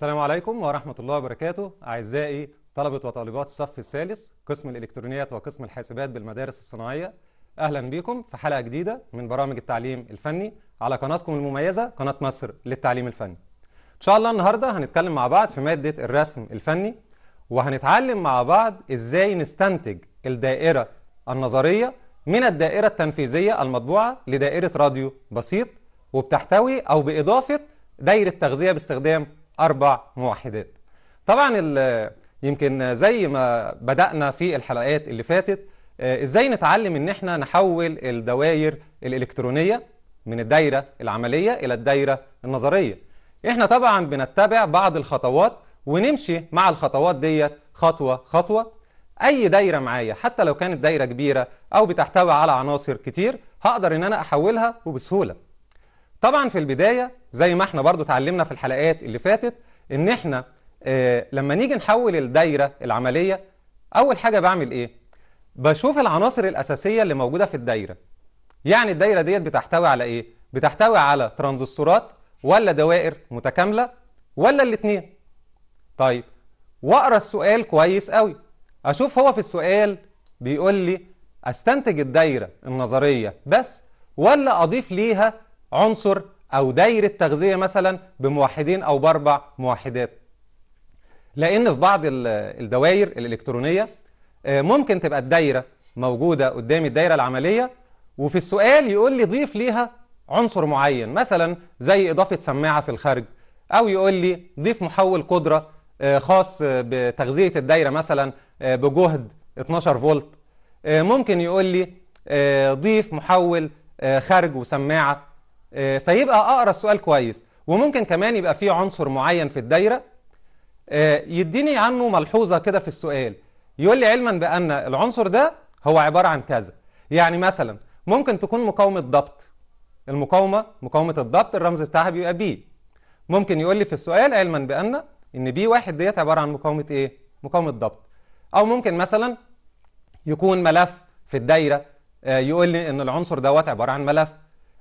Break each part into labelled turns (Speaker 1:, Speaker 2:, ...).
Speaker 1: السلام عليكم ورحمة الله وبركاته أعزائي طلبة وطالبات الصف الثالث قسم الإلكترونيات وقسم الحاسبات بالمدارس الصناعية أهلا بكم في حلقة جديدة من برامج التعليم الفني على قناتكم المميزة قناة مصر للتعليم الفني إن شاء الله النهاردة هنتكلم مع بعض في مادة الرسم الفني وهنتعلم مع بعض إزاي نستنتج الدائرة النظرية من الدائرة التنفيذية المطبوعة لدائرة راديو بسيط وبتحتوي أو بإضافة دايرة تغذية باستخدام أربع موحدات طبعا يمكن زي ما بدأنا في الحلقات اللي فاتت آه، إزاي نتعلم إن إحنا نحول الدوائر الإلكترونية من الدايرة العملية إلى الدايرة النظرية إحنا طبعا بنتبع بعض الخطوات ونمشي مع الخطوات ديت خطوة خطوة أي دايرة معايا حتى لو كانت دايرة كبيرة أو بتحتوي على عناصر كتير هقدر إن أنا أحولها وبسهولة طبعا في البداية زي ما احنا برضو اتعلمنا في الحلقات اللي فاتت ان احنا اه لما نيجي نحول الدايرة العملية اول حاجة بعمل ايه بشوف العناصر الاساسية اللي موجودة في الدايرة يعني الدايرة ديت بتحتوي على ايه بتحتوي على ترانزستورات ولا دوائر متكاملة ولا الاتنين طيب واقرا السؤال كويس قوي اشوف هو في السؤال بيقول لي استنتج الدايرة النظرية بس ولا اضيف ليها عنصر أو دايرة تغذية مثلا بموحدين أو بأربع موحدات لأن في بعض الدوائر الإلكترونية آه، ممكن تبقى الدايرة موجودة قدام الدايرة العملية وفي السؤال يقول لي ضيف ليها عنصر معين مثلا زي إضافة سماعة في الخارج أو يقول لي ضيف محول قدرة آه، خاص بتغذية الدايرة مثلا آه، بجهد 12 فولت ممكن يقول لي ضيف محول خارج وسماعة آه، فيبقى اقرا السؤال كويس وممكن كمان يبقى فيه عنصر معين في الدايره آه، يديني عنه ملحوظه كده في السؤال يقول لي علما بان العنصر ده هو عباره عن كذا يعني مثلا ممكن تكون مقاومه ضبط المقاومه مقاومه الضبط الرمز بتاعها بيبقى بي ممكن يقول لي في السؤال علما بان ان بي واحد ديت عباره عن مقاومه ايه مقاومه ضبط او ممكن مثلا يكون ملف في الدايره آه، يقول لي ان العنصر دوت عباره عن ملف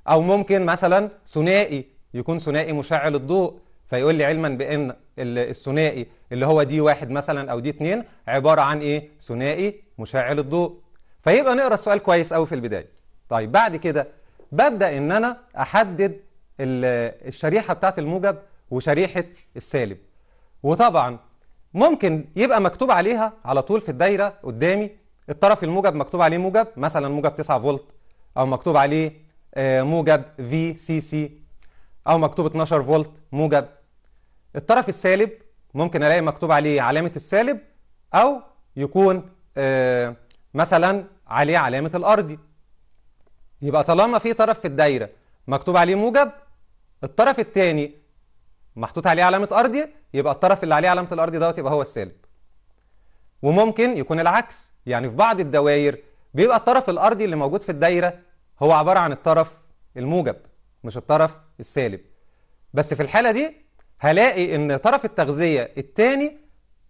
Speaker 1: أو ممكن مثلا ثنائي يكون ثنائي مشع للضوء فيقول لي علما بأن الثنائي اللي هو دي واحد مثلا أو دي اتنين عبارة عن إيه؟ ثنائي مشع للضوء فيبقى نقرأ السؤال كويس قوي في البداية طيب بعد كده ببدأ إن أنا أحدد الشريحة بتاعت الموجب وشريحة السالب وطبعا ممكن يبقى مكتوب عليها على طول في الدايرة قدامي الطرف الموجب مكتوب عليه موجب مثلا موجب 9 فولت أو مكتوب عليه آه، موجب في سي سي او مكتوب 12 فولت موجب الطرف السالب ممكن الاقي مكتوب عليه علامه السالب او يكون آه، مثلا عليه علامه الارضي يبقى طالما في طرف في الدايره مكتوب عليه موجب الطرف الثاني محطوط عليه علامه ارضي يبقى الطرف اللي عليه علامه الارضي دوت يبقى هو السالب وممكن يكون العكس يعني في بعض الدوائر بيبقى الطرف الارضي اللي موجود في الدايره هو عبارة عن الطرف الموجب مش الطرف السالب بس في الحالة دي هلاقي ان طرف التغذية التاني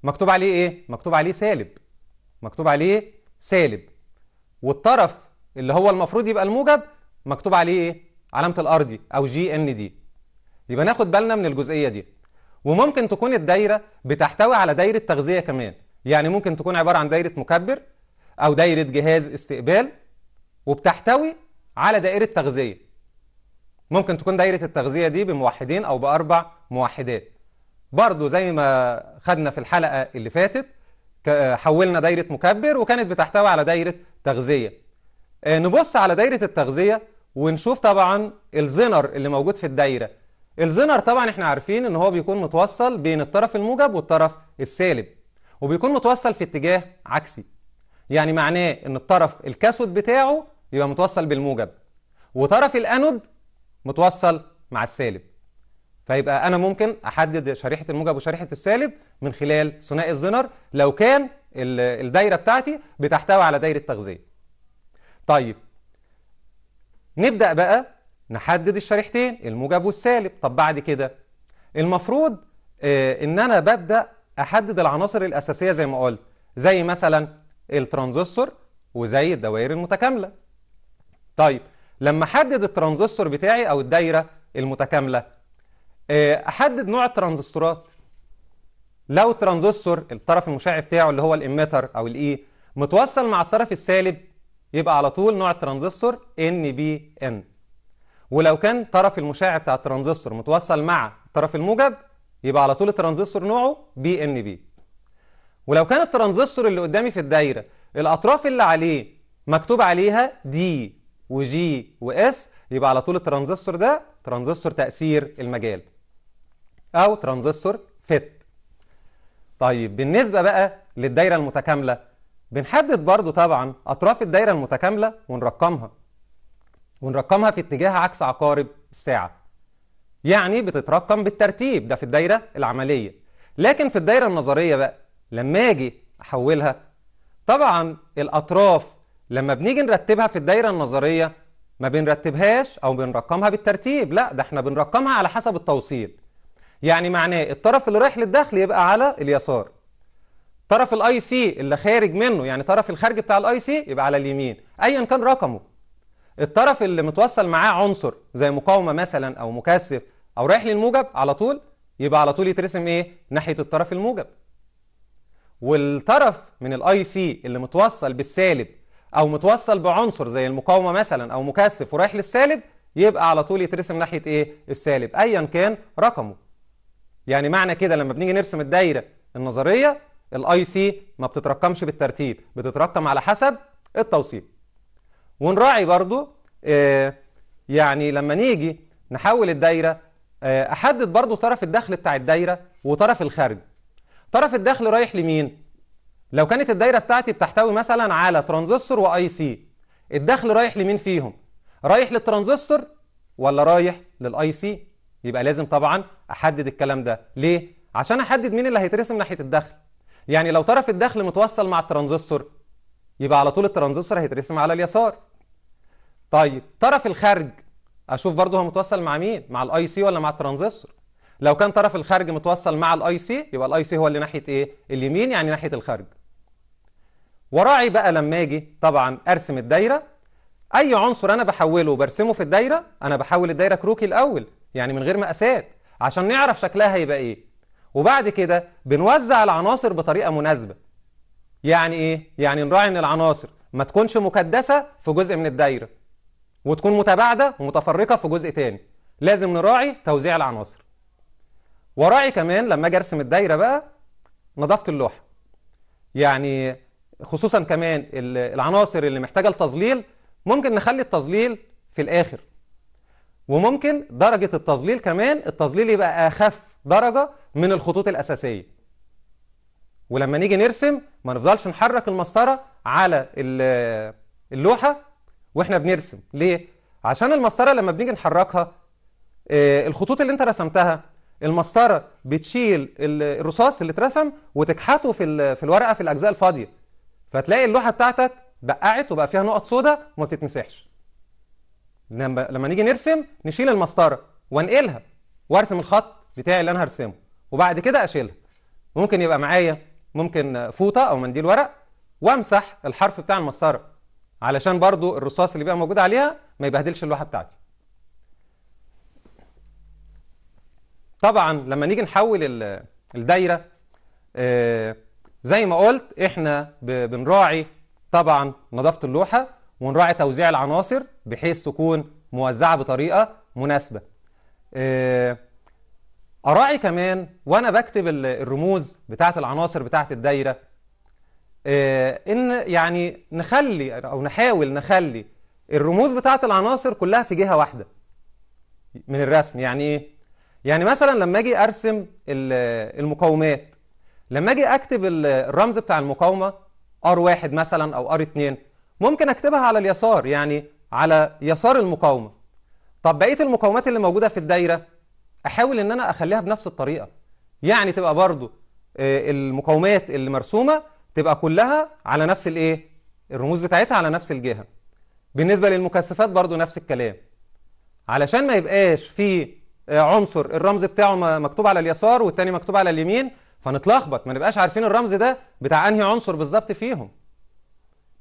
Speaker 1: مكتوب عليه ايه؟ مكتوب عليه سالب مكتوب عليه سالب والطرف اللي هو المفروض يبقى الموجب مكتوب عليه ايه؟ علامة الأرضي أو جي إن دي يبقى ناخد بالنا من الجزئية دي وممكن تكون الدايرة بتحتوي على دايرة تغذية كمان يعني ممكن تكون عبارة عن دايرة مكبر أو دايرة جهاز استقبال وبتحتوي على دائرة تغذية ممكن تكون دائرة التغذية دي بموحدين أو بأربع موحدات برضو زي ما خدنا في الحلقة اللي فاتت حولنا دايرة مكبر وكانت بتحتوي على دايرة تغذية آه، نبص على دايرة التغذية ونشوف طبعا الزنر اللي موجود في الدايرة الزنر طبعا احنا عارفين ان هو بيكون متوصل بين الطرف الموجب والطرف السالب وبيكون متوصل في اتجاه عكسي يعني معناه ان الطرف الكسود بتاعه يبقى متوصل بالموجب وطرف الانود متوصل مع السالب فيبقى انا ممكن احدد شريحه الموجب وشريحه السالب من خلال ثنائي الزنر لو كان الدايره بتاعتي بتحتوي على دايره تغذيه طيب نبدا بقى نحدد الشريحتين الموجب والسالب طب بعد كده المفروض آه، ان انا ببدا احدد العناصر الاساسيه زي ما قلت زي مثلا الترانزستور وزي الدوائر المتكامله طيب لما احدد الترانزستور بتاعي او الدايره المتكامله آه، احدد نوع الترانزستورات لو الترانزستور الطرف المشع بتاعه اللي هو الاميتر او الاي متوصل مع الطرف السالب يبقى على طول نوع الترانزستور ان بي ان ولو كان طرف المشع بتاع الترانزستور متوصل مع الطرف الموجب يبقى على طول الترانزستور نوعه بي ان بي ولو كان الترانزستور اللي قدامي في الدايره الاطراف اللي عليه مكتوب عليها دي وجي واس يبقى على طول الترانزستور ده ترانزستور تأثير المجال أو ترانزستور فت طيب بالنسبة بقى للدايرة المتكاملة بنحدد برضو طبعا أطراف الدايرة المتكاملة ونرقمها ونرقمها في اتجاه عكس عقارب الساعة يعني بتترقم بالترتيب ده في الدايرة العملية لكن في الدايرة النظرية بقى لما أجي أحولها طبعا الأطراف لما بنيجي نرتبها في الدايرة النظرية ما بنرتبهاش أو بنرقمها بالترتيب لا ده احنا بنرقمها على حسب التوصيل يعني معناه الطرف اللي رايح للداخل يبقى على اليسار طرف الاي سي اللي خارج منه يعني طرف الخارج بتاع الاي سي يبقى على اليمين ايا كان رقمه الطرف اللي متوصل معاه عنصر زي مقاومه مثلا او مكثف او رايح للموجب على طول يبقى على طول يترسم ايه ناحيه الطرف الموجب والطرف من الاي سي اللي متوصل بالسالب او متوصل بعنصر زي المقاومه مثلا او مكثف ورايح للسالب يبقى على طول يترسم ناحيه ايه السالب ايا كان رقمه يعني معنى كده لما بنيجي نرسم الدايره النظريه الاي سي ما بتترقمش بالترتيب بتترقم على حسب التوصيل ونراعي برضو آه يعني لما نيجي نحول الدايره آه احدد برضو طرف الدخل بتاع الدايره وطرف الخارج طرف الدخل رايح لمين لو كانت الدايرة بتاعتي بتحتوي مثلا على ترانزستور واي سي الدخل رايح لمين فيهم رايح للترانزستور ولا رايح للاي سي يبقى لازم طبعا احدد الكلام ده ليه عشان احدد مين اللي هيترسم ناحية الدخل يعني لو طرف الدخل متوصل مع الترانزستور يبقى على طول الترانزستور هيترسم على اليسار طيب طرف الخارج اشوف برضه هو متوصل مع مين مع الاي سي ولا مع الترانزستور لو كان طرف الخارج متوصل مع الاي سي يبقى الاي سي هو اللي ناحيه ايه اليمين يعني ناحيه الخارج وراعي بقى لما اجي طبعا ارسم الدايره اي عنصر انا بحوله وبرسمه في الدايره انا بحول الدايره كروكي الاول يعني من غير مقاسات عشان نعرف شكلها هيبقى ايه وبعد كده بنوزع العناصر بطريقه مناسبه يعني ايه يعني نراعي ان العناصر ما تكونش مكدسه في جزء من الدايره وتكون متباعده ومتفرقه في جزء تاني لازم نراعي توزيع العناصر وراعي كمان لما اجي ارسم الدايره بقى نظافه اللوحه يعني خصوصا كمان العناصر اللي محتاجة التظليل ممكن نخلي التظليل في الآخر وممكن درجة التظليل كمان التظليل يبقى أخف درجة من الخطوط الأساسية ولما نيجي نرسم ما نفضلش نحرك المسطرة على اللوحة واحنا بنرسم ليه؟ عشان المسطرة لما بنيجي نحركها آه، الخطوط اللي انت رسمتها المسطرة بتشيل الرصاص اللي اترسم وتكحته في الورقة في الأجزاء الفاضية فتلاقي اللوحه بتاعتك بقعت وبقى فيها نقط سوداء وما بتتمسحش لما لما نيجي نرسم نشيل المسطره وانقلها وارسم الخط بتاعي اللي انا هرسمه وبعد كده اشيلها ممكن يبقى معايا ممكن فوطه او منديل ورق وامسح الحرف بتاع المسطره علشان برضو الرصاص اللي بيبقى موجود عليها ما يبهدلش اللوحه بتاعتي طبعا لما نيجي نحول الدايره آه، زي ما قلت احنا بنراعي طبعا نظافة اللوحة ونراعي توزيع العناصر بحيث تكون موزعة بطريقة مناسبة آه، أراعي كمان وأنا بكتب الرموز بتاعة العناصر بتاعة الدايرة آه، إن يعني نخلي أو نحاول نخلي الرموز بتاعة العناصر كلها في جهة واحدة من الرسم يعني إيه؟ يعني مثلا لما أجي أرسم المقاومات لما اجي اكتب الرمز بتاع المقاومه ار 1 مثلا او ار 2 ممكن اكتبها على اليسار يعني على يسار المقاومه طب بقيه المقاومات اللي موجوده في الدايره احاول ان انا اخليها بنفس الطريقه يعني تبقى برضو آه، المقاومات اللي مرسومه تبقى كلها على نفس الايه الرموز بتاعتها على نفس الجهه بالنسبه للمكثفات برضو نفس الكلام علشان ما يبقاش في آه، عنصر الرمز بتاعه مكتوب على اليسار والتاني مكتوب على اليمين فنتلخبط ما نبقاش عارفين الرمز ده بتاع انهي عنصر بالظبط فيهم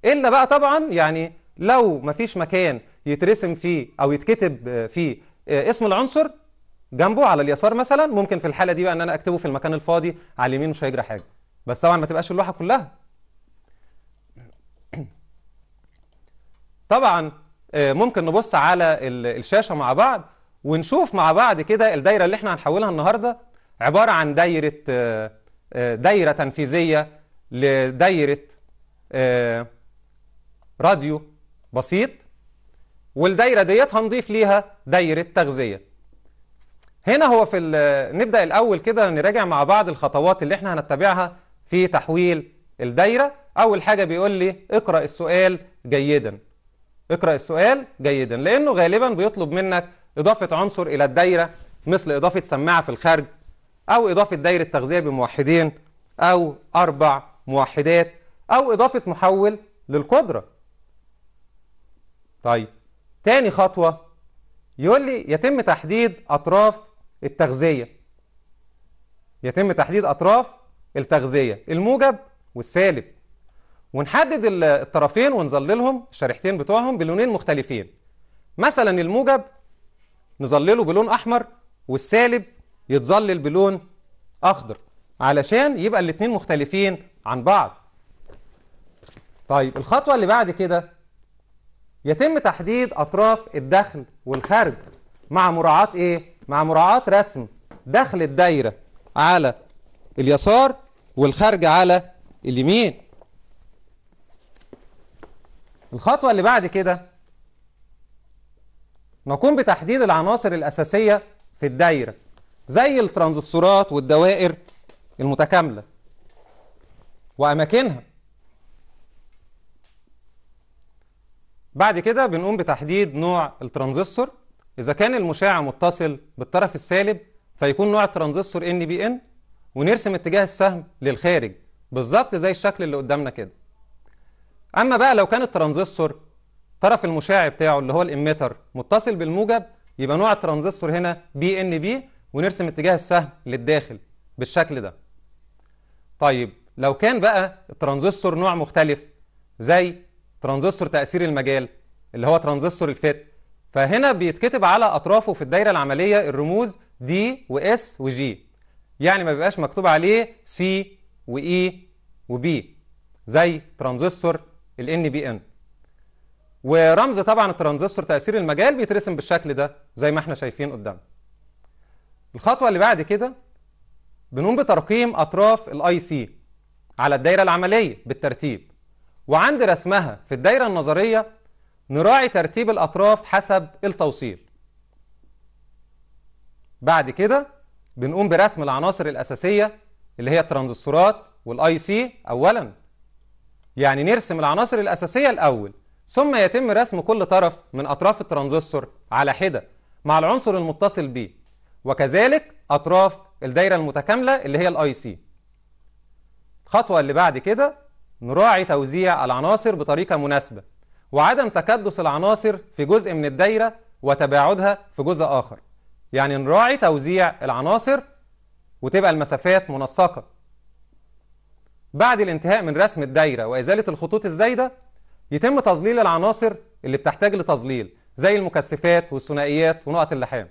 Speaker 1: الا بقى طبعا يعني لو ما فيش مكان يترسم فيه او يتكتب آه، فيه آه، اسم العنصر جنبه على اليسار مثلا ممكن في الحاله دي بقى ان انا اكتبه في المكان الفاضي على اليمين مش هيجرى حاجه بس طبعا ما تبقاش اللوحه كلها طبعا آه، ممكن نبص على الشاشه مع بعض ونشوف مع بعض كده الدايره اللي احنا هنحولها النهارده عبارة عن دايرة آه، آه، دايرة تنفيذية لدايرة آه، راديو بسيط والدايرة ديت هنضيف ليها دايرة تغذية هنا هو في نبدأ الأول كده نراجع مع بعض الخطوات اللي احنا هنتبعها في تحويل الدايرة أول حاجة بيقول لي اقرأ السؤال جيدا اقرأ السؤال جيدا لأنه غالبا بيطلب منك إضافة عنصر إلى الدايرة مثل إضافة سماعة في الخارج أو إضافة دايرة تغذية بموحدين أو أربع موحدات أو إضافة محول للقدرة طيب تاني خطوة يقول لي يتم تحديد أطراف التغذية يتم تحديد أطراف التغذية الموجب والسالب ونحدد الطرفين ونظللهم الشريحتين بتوعهم بلونين مختلفين مثلا الموجب نظلله بلون أحمر والسالب يتظلل بلون أخضر علشان يبقى الاتنين مختلفين عن بعض طيب الخطوة اللي بعد كده يتم تحديد أطراف الدخل والخرج مع مراعاة إيه؟ مع مراعاة رسم دخل الدايرة على اليسار والخرج على اليمين الخطوة اللي بعد كده نقوم بتحديد العناصر الأساسية في الدايرة زي الترانزستورات والدوائر المتكاملة وأماكنها بعد كده بنقوم بتحديد نوع الترانزستور إذا كان المشاع متصل بالطرف السالب فيكون نوع الترانزستور NBN ونرسم اتجاه السهم للخارج بالظبط زي الشكل اللي قدامنا كده أما بقى لو كان الترانزستور طرف المشاع بتاعه اللي هو الإميتر متصل بالموجب يبقى نوع الترانزستور هنا بي ان بي ونرسم اتجاه السهم للداخل بالشكل ده طيب لو كان بقى الترانزستور نوع مختلف زي ترانزستور تأثير المجال اللي هو ترانزستور الفت فهنا بيتكتب على أطرافه في الدايرة العملية الرموز دي وإس وجي يعني ما بيبقاش مكتوب عليه سي وإي e وبي زي ترانزستور ال NBN ورمز طبعا الترانزستور تأثير المجال بيترسم بالشكل ده زي ما احنا شايفين قدامنا الخطوة اللي بعد كده بنقوم بترقيم أطراف الاي سي على الدايرة العملية بالترتيب وعند رسمها في الدايرة النظرية نراعي ترتيب الأطراف حسب التوصيل بعد كده بنقوم برسم العناصر الأساسية اللي هي الترانزستورات والاي سي أولا يعني نرسم العناصر الأساسية الأول ثم يتم رسم كل طرف من أطراف الترانزستور على حدة مع العنصر المتصل بيه وكذلك أطراف الدايرة المتكاملة اللي هي الاي سي الخطوة اللي بعد كده نراعي توزيع العناصر بطريقة مناسبة وعدم تكدس العناصر في جزء من الدايرة وتباعدها في جزء آخر يعني نراعي توزيع العناصر وتبقى المسافات منسقة بعد الانتهاء من رسم الدايرة وإزالة الخطوط الزايدة يتم تظليل العناصر اللي بتحتاج لتظليل زي المكثفات والثنائيات ونقط اللحام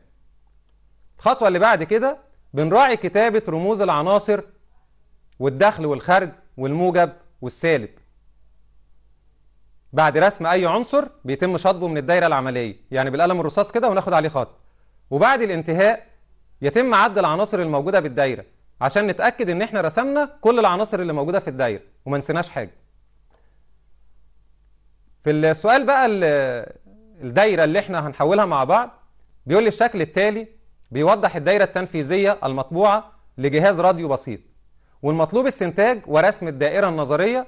Speaker 1: الخطوة اللي بعد كده بنراعي كتابة رموز العناصر والدخل والخرج والموجب والسالب بعد رسم أي عنصر بيتم شطبه من الدايرة العملية يعني بالقلم الرصاص كده وناخد عليه خط وبعد الانتهاء يتم عد العناصر الموجودة بالدايرة عشان نتأكد إن إحنا رسمنا كل العناصر اللي موجودة في الدايرة وما نسيناش حاجة في السؤال بقى الدايرة اللي إحنا هنحولها مع بعض بيقول لي الشكل التالي بيوضح الدايرة التنفيذية المطبوعة لجهاز راديو بسيط والمطلوب استنتاج ورسم الدائرة النظرية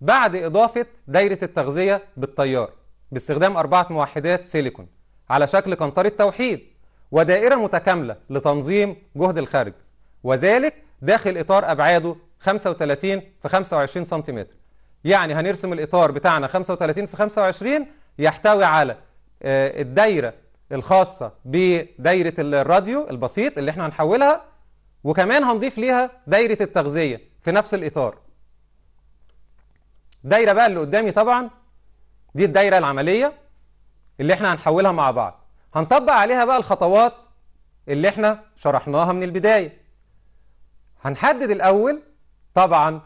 Speaker 1: بعد إضافة دايرة التغذية بالتيار باستخدام أربعة موحدات سيليكون على شكل قنطرة توحيد ودائرة متكاملة لتنظيم جهد الخارج وذلك داخل إطار أبعاده 35 في 25 سنتيمتر يعني هنرسم الإطار بتاعنا 35 في 25 يحتوي على آه، الدايرة الخاصة بدايرة الراديو البسيط اللي احنا هنحولها وكمان هنضيف ليها دايرة التغذية في نفس الإطار الدايرة بقى اللي قدامي طبعا دي الدايرة العملية اللي احنا هنحولها مع بعض هنطبق عليها بقى الخطوات اللي احنا شرحناها من البداية هنحدد الأول طبعا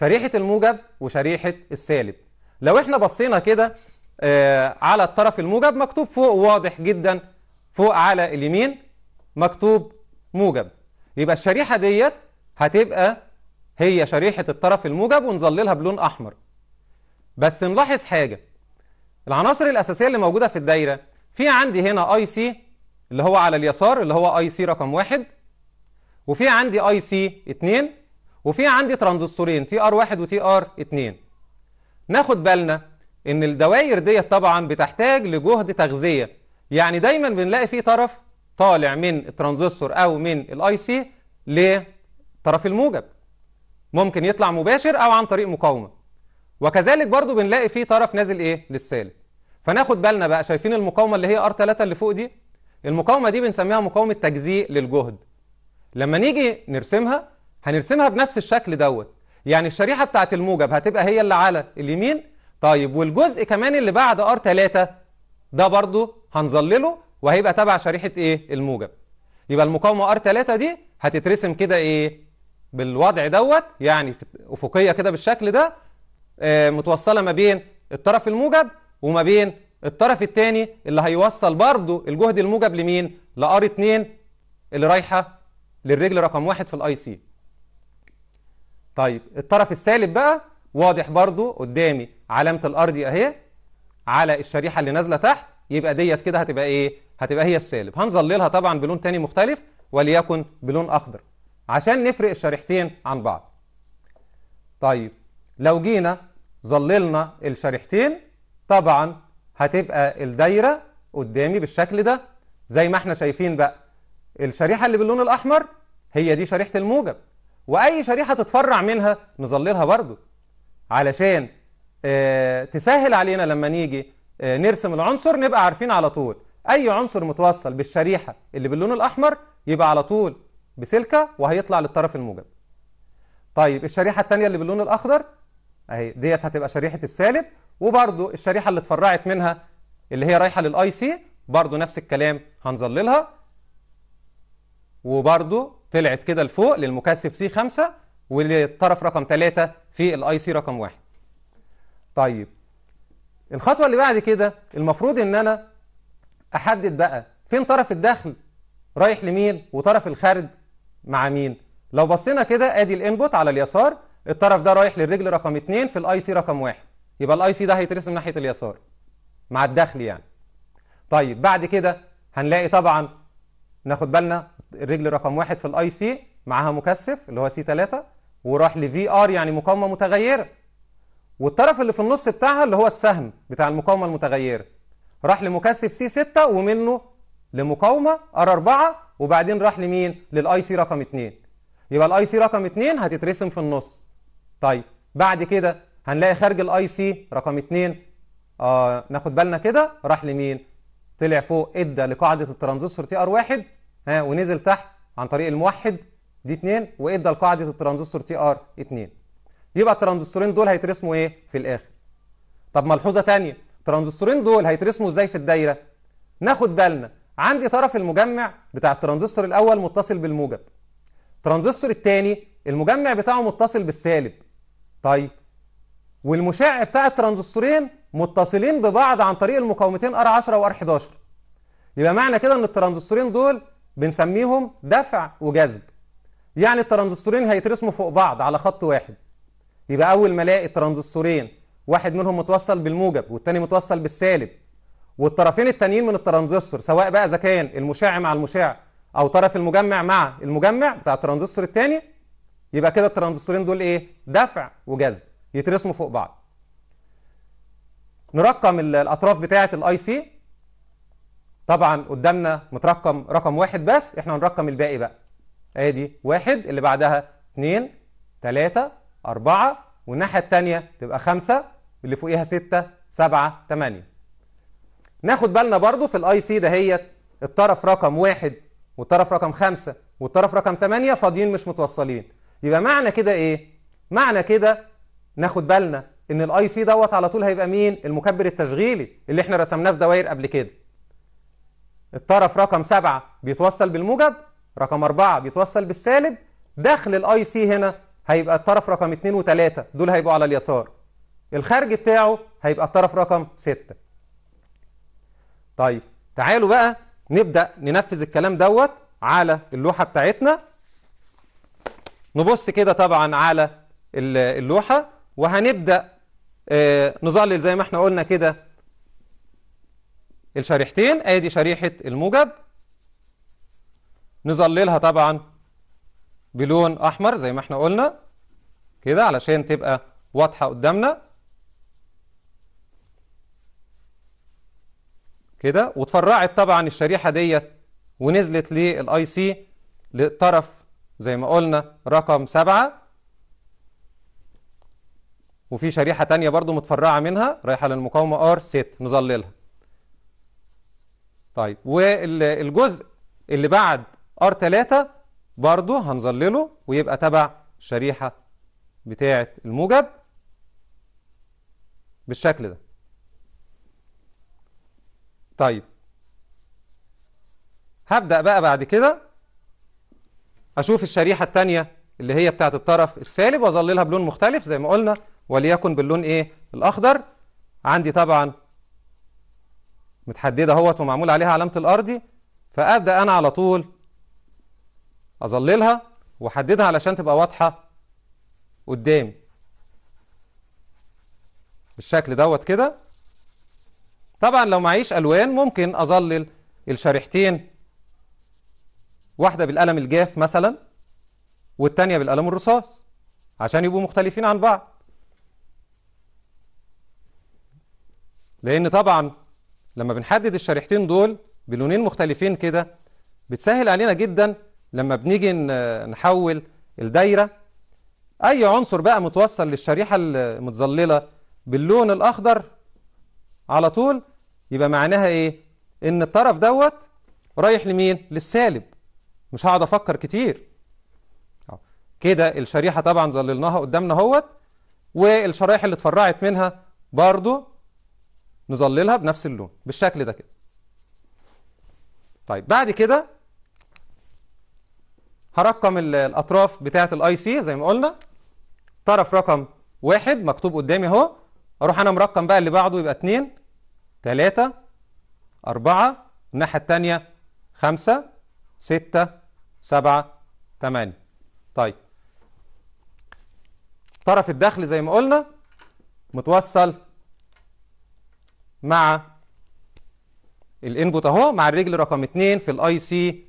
Speaker 1: شريحة الموجب وشريحة السالب لو احنا بصينا كده آه، على الطرف الموجب مكتوب فوق واضح جدا فوق على اليمين مكتوب موجب يبقى الشريحة ديت هتبقى هي شريحة الطرف الموجب ونظللها بلون أحمر بس نلاحظ حاجة العناصر الأساسية اللي موجودة في الدايرة في عندي هنا اي سي اللي هو على اليسار اللي هو اي سي رقم واحد وفي عندي اي سي اتنين وفي عندي ترانزستورين تي ار واحد وتي ار اتنين ناخد بالنا ان الدوائر ديت طبعا بتحتاج لجهد تغذيه يعني دايما بنلاقي في طرف طالع من الترانزستور او من الاي سي لطرف الموجب ممكن يطلع مباشر او عن طريق مقاومه وكذلك برضو بنلاقي في طرف نازل ايه للسالب فناخد بالنا بقى شايفين المقاومه اللي هي ار 3 اللي فوق دي المقاومه دي بنسميها مقاومه تجزيء للجهد لما نيجي نرسمها هنرسمها بنفس الشكل دوت يعني الشريحه بتاعه الموجب هتبقى هي اللي على اليمين طيب والجزء كمان اللي بعد ار 3 ده برضو هنظلله وهيبقى تبع شريحة ايه الموجب يبقى المقاومة ار 3 دي هتترسم كده ايه بالوضع دوت يعني افقية كده بالشكل ده آه متوصلة ما بين الطرف الموجب وما بين الطرف الثاني اللي هيوصل برضو الجهد الموجب لمين لار 2 اللي رايحة للرجل رقم واحد في الاي سي طيب الطرف السالب بقى واضح برضو قدامي علامة الأرضي أهي على الشريحة اللي نازلة تحت يبقى ديت كده هتبقى إيه؟ هتبقى هي السالب هنظللها طبعا بلون تاني مختلف وليكن بلون أخضر عشان نفرق الشريحتين عن بعض طيب لو جينا ظللنا الشريحتين طبعا هتبقى الدايرة قدامي بالشكل ده زي ما احنا شايفين بقى الشريحة اللي باللون الأحمر هي دي شريحة الموجب وأي شريحة تتفرع منها نظللها برضو علشان آه، تسهل علينا لما نيجي آه، نرسم العنصر نبقى عارفين على طول أي عنصر متوصل بالشريحة اللي باللون الأحمر يبقى على طول بسلكة وهيطلع للطرف الموجب طيب الشريحة الثانية اللي باللون الأخضر أهي ديت هتبقى شريحة السالب وبرضو الشريحة اللي اتفرعت منها اللي هي رايحة للآي سي برضو نفس الكلام هنظللها وبرضو طلعت كده لفوق للمكثف سي 5 وللطرف رقم 3 في الاي سي رقم 1 طيب الخطوة اللي بعد كده المفروض ان انا احدد بقى فين طرف الدخل رايح لمين وطرف الخارج مع مين لو بصينا كده ادي الانبوت على اليسار الطرف ده رايح للرجل رقم 2 في الاي سي رقم 1 يبقى الاي سي ده هيترسم ناحية اليسار مع الدخل يعني طيب بعد كده هنلاقي طبعا ناخد بالنا الرجل رقم 1 في الاي سي معاها مكثف اللي هو سي 3 وراح لفي ار يعني مقاومه متغيره والطرف اللي في النص بتاعها اللي هو السهم بتاع المقاومه المتغيره راح لمكثف سي 6 ومنه لمقاومه ار 4 وبعدين راح لمين للاي سي رقم 2 يبقى الاي سي رقم 2 هتترسم في النص طيب بعد كده هنلاقي خارج الاي سي رقم 2 آه ناخد بالنا كده راح لمين طلع فوق ادى لقاعده الترانزستور تي ار 1 ها ونزل تحت عن طريق الموحد دي 2 وادى لقاعده الترانزستور تي ار 2 يبقى الترانزستورين دول هيترسموا ايه في الاخر طب ملحوظه ثانيه الترانزستورين دول هيترسموا ازاي في الدايره ناخد بالنا عندي طرف المجمع بتاع الترانزستور الاول متصل بالموجب الترانزستور الثاني المجمع بتاعه متصل بالسالب طيب والمشع بتاع الترانزستورين متصلين ببعض عن طريق المقاومتين ار 10 وار 11 يبقى معنى كده ان الترانزستورين دول بنسميهم دفع وجذب يعني الترانزستورين هيترسموا فوق بعض على خط واحد يبقى أول ما ألاقي الترانزستورين واحد منهم متوصل بالموجب والتاني متوصل بالسالب والطرفين التانيين من الترانزستور سواء بقى إذا كان المشع مع المشع أو طرف المجمع مع المجمع بتاع الترانزستور التاني يبقى كده الترانزستورين دول إيه؟ دفع وجذب يترسموا فوق بعض نرقم الأطراف بتاعة الأي سي طبعا قدامنا مترقم رقم واحد بس احنا هنرقم الباقي بقى ادي واحد اللي بعدها اتنين تلاتة أربعة والناحية التانية تبقى خمسة اللي فوقيها ستة سبعة تمانية ناخد بالنا برضو في الاي سي ده هي الطرف رقم واحد والطرف رقم خمسة والطرف رقم تمانية فاضيين مش متوصلين يبقى معنى كده ايه؟ معنى كده ناخد بالنا ان الاي سي دوت على طول هيبقى مين؟ المكبر التشغيلي اللي احنا رسمناه في دوائر قبل كده الطرف رقم سبعة بيتوصل بالموجب رقم 4 بيتوصل بالسالب دخل الاي سي هنا هيبقى الطرف رقم 2 و3 دول هيبقوا على اليسار الخارج بتاعه هيبقى الطرف رقم 6 طيب تعالوا بقى نبدأ ننفذ الكلام دوت على اللوحة بتاعتنا نبص كده طبعا على اللوحة وهنبدأ آه، نظلل زي ما احنا قلنا كده الشريحتين ادي شريحة الموجب نظللها طبعا بلون أحمر زي ما احنا قلنا كده علشان تبقى واضحة قدامنا كده وتفرعت طبعا الشريحة ديت ونزلت للاي سي للطرف زي ما قلنا رقم سبعة وفي شريحة تانية برضو متفرعة منها رايحة للمقاومة ار 6 نظللها طيب والجزء اللي بعد R3 برضو هنظلله ويبقى تبع شريحة بتاعة الموجب بالشكل ده طيب هبدأ بقى بعد كده أشوف الشريحة التانية اللي هي بتاعة الطرف السالب وأظللها بلون مختلف زي ما قلنا وليكن باللون إيه الأخضر عندي طبعا متحددة اهوت ومعمول عليها علامة الأرضي فأبدأ أنا على طول اظللها واحددها علشان تبقى واضحه قدامي بالشكل دوت كده طبعا لو معيش الوان ممكن اظلل الشريحتين واحده بالقلم الجاف مثلا والتانيه بالقلم الرصاص عشان يبقوا مختلفين عن بعض لان طبعا لما بنحدد الشريحتين دول بلونين مختلفين كده بتسهل علينا جدا لما بنيجي نحول الدايرة أي عنصر بقى متوصل للشريحة المتظللة باللون الأخضر على طول يبقى معناها إيه؟ إن الطرف دوت رايح لمين؟ للسالب مش هقعد أفكر كتير آه. كده الشريحة طبعا ظللناها قدامنا اهوت والشرايح اللي اتفرعت منها برضو نظللها بنفس اللون بالشكل ده كده طيب بعد كده هرقم الأطراف بتاعة الأي سي زي ما قلنا طرف رقم واحد مكتوب قدامي اهو أروح أنا مرقم بقى اللي بعده يبقى اتنين تلاتة أربعة الناحية التانية خمسة ستة سبعة تمانية طيب طرف الدخل زي ما قلنا متوصل مع الانبوت اهو مع الرجل رقم اتنين في الاي سي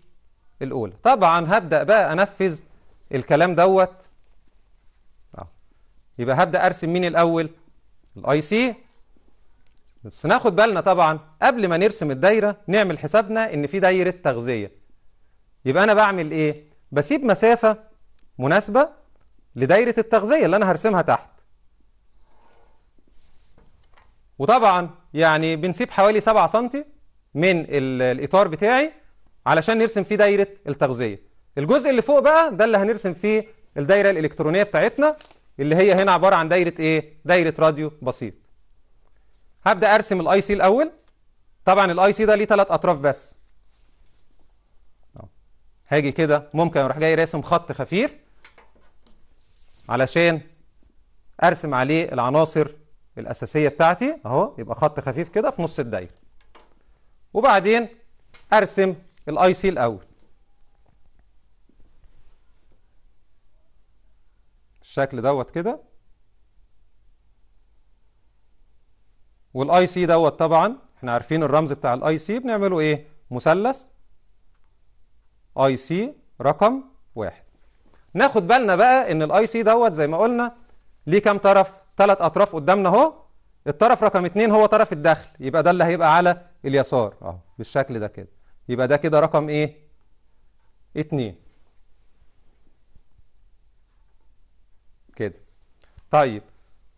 Speaker 1: الأولى طبعا هبدأ بقى أنفذ الكلام دوت آه. يبقى هبدأ أرسم مين الأول الاي سي بس ناخد بالنا طبعا قبل ما نرسم الدايرة نعمل حسابنا إن في دايرة تغذية يبقى أنا بعمل إيه بسيب مسافة مناسبة لدايرة التغذية اللي أنا هرسمها تحت وطبعا يعني بنسيب حوالي 7 سم من الإطار بتاعي علشان نرسم فيه دايرة التغذية الجزء اللي فوق بقى ده اللي هنرسم فيه الدايرة الإلكترونية بتاعتنا اللي هي هنا عبارة عن دايرة إيه؟ دايرة راديو بسيط هبدأ أرسم الأي سي الأول طبعا الأي سي ده ليه ثلاث أطراف بس هاجي كده ممكن أروح جاي راسم خط خفيف علشان أرسم عليه العناصر الأساسية بتاعتي أهو يبقى خط خفيف كده في نص الدايرة وبعدين أرسم الاي سي الاول الشكل دوت كده والاي سي دوت طبعا احنا عارفين الرمز بتاع الاي سي بنعمله ايه مثلث اي سي رقم واحد ناخد بالنا بقى ان الاي سي دوت زي ما قلنا ليه كام طرف ثلاث اطراف قدامنا اهو الطرف رقم اتنين هو طرف الدخل يبقى ده اللي هيبقى على اليسار اهو بالشكل ده كده يبقى ده كده رقم ايه اتنين كده طيب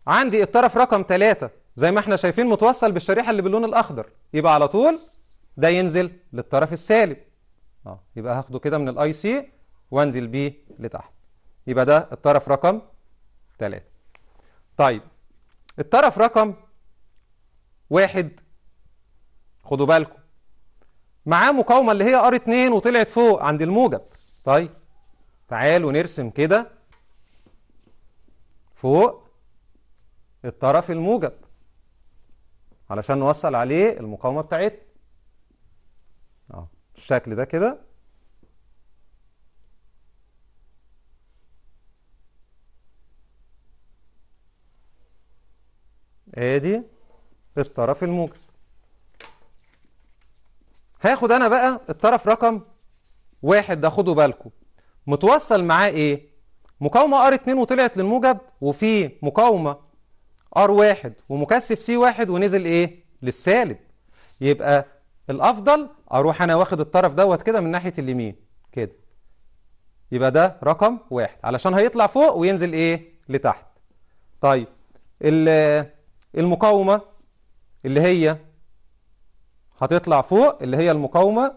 Speaker 1: عندي الطرف رقم ثلاثة زي ما احنا شايفين متوصل بالشريحة اللي باللون الأخضر يبقى على طول ده ينزل للطرف السالب اه يبقى هاخده كده من الاي سي وانزل بيه لتحت يبقى ده الطرف رقم ثلاثة طيب الطرف رقم واحد خدوا بالكم معاه مقاومة اللي هي ار 2 وطلعت فوق عند الموجب طيب تعالوا نرسم كده فوق الطرف الموجب علشان نوصل عليه المقاومة بتاعتنا اه بالشكل ده كده ادي الطرف الموجب هاخد انا بقى الطرف رقم واحد ده خدوا بالكم متوصل معاه ايه مقاومة ار 2 وطلعت للموجب وفي مقاومة ار 1 ومكثف سي 1 ونزل ايه للسالب يبقى الافضل اروح انا واخد الطرف دوت كده من ناحية اليمين كده يبقى ده رقم واحد علشان هيطلع فوق وينزل ايه لتحت طيب المقاومة اللي هي هتطلع فوق اللي هي المقاومة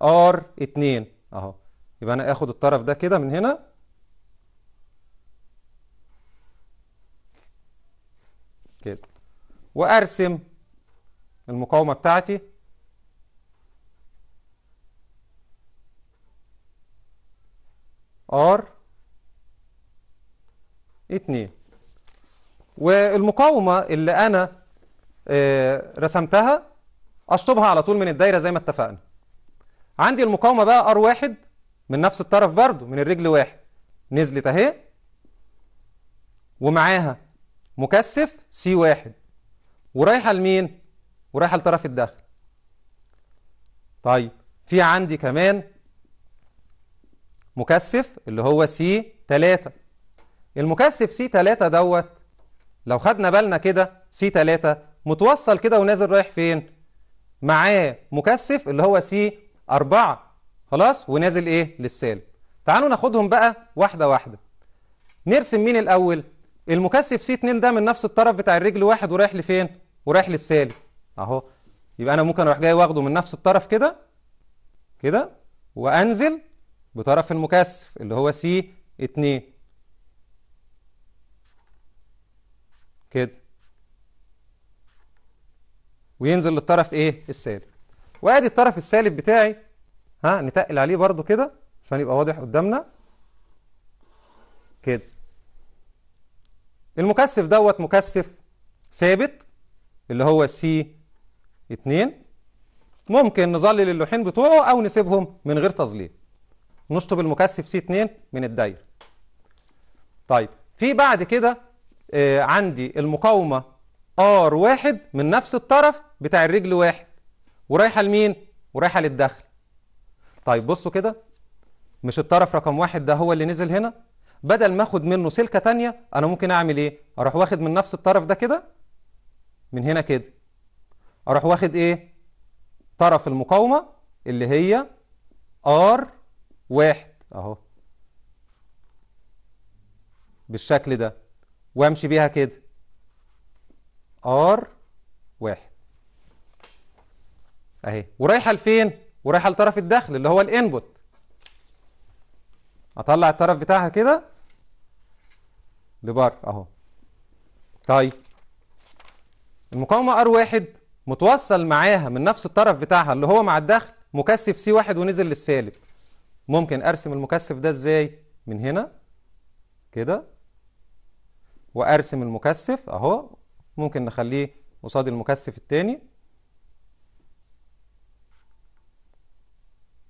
Speaker 1: R2 اهو يبقى انا اخد الطرف ده كده من هنا كده وارسم المقاومة بتاعتي R 2 والمقاومة اللي أنا آه، رسمتها اشطبها على طول من الدايره زي ما اتفقنا عندي المقاومه بقى ار واحد من نفس الطرف برضو من الرجل واحد نزلت اهي ومعاها مكثف سي واحد ورايحه لمين ورايحه لطرف الداخل طيب في عندي كمان مكثف اللي هو سي تلاتة المكثف سي تلاتة دوت لو خدنا بالنا كده سي تلاتة متوصل كده ونازل رايح فين معاه مكثف اللي هو سي 4 خلاص ونازل ايه للسالب تعالوا ناخدهم بقى واحده واحده نرسم مين الاول المكثف سي 2 ده من نفس الطرف بتاع الرجل واحد ورايح لفين ورايح للسالب اهو يبقى انا ممكن اروح جاي واخده من نفس الطرف كده كده وانزل بطرف المكثف اللي هو سي 2 كده وينزل للطرف ايه السالب وادي الطرف السالب بتاعي ها نتقل عليه برضو كده عشان يبقى واضح قدامنا كده المكثف دوت مكثف ثابت اللي هو سي 2 ممكن نظلل اللوحين بتوعه او نسيبهم من غير تظليل نشطب المكثف سي 2 من الدايره طيب في بعد كده آه عندي المقاومه ار واحد من نفس الطرف بتاع الرجل واحد ورايحه لمين ورايحه للدخل طيب بصوا كده مش الطرف رقم واحد ده هو اللي نزل هنا بدل ما اخد منه سلكه ثانيه انا ممكن اعمل ايه اروح واخد من نفس الطرف ده كده من هنا كده اروح واخد ايه طرف المقاومه اللي هي ار واحد اهو بالشكل ده وامشي بيها كده ار واحد اهي ورايحه لفين ورايحه لطرف الدخل اللي هو الانبوت اطلع الطرف بتاعها كده لبره اهو طيب المقاومه ار1 متوصل معاها من نفس الطرف بتاعها اللي هو مع الدخل مكثف سي واحد ونزل للسالب ممكن ارسم المكثف ده ازاي من هنا كده وارسم المكثف اهو ممكن نخليه قصاد المكثف الثاني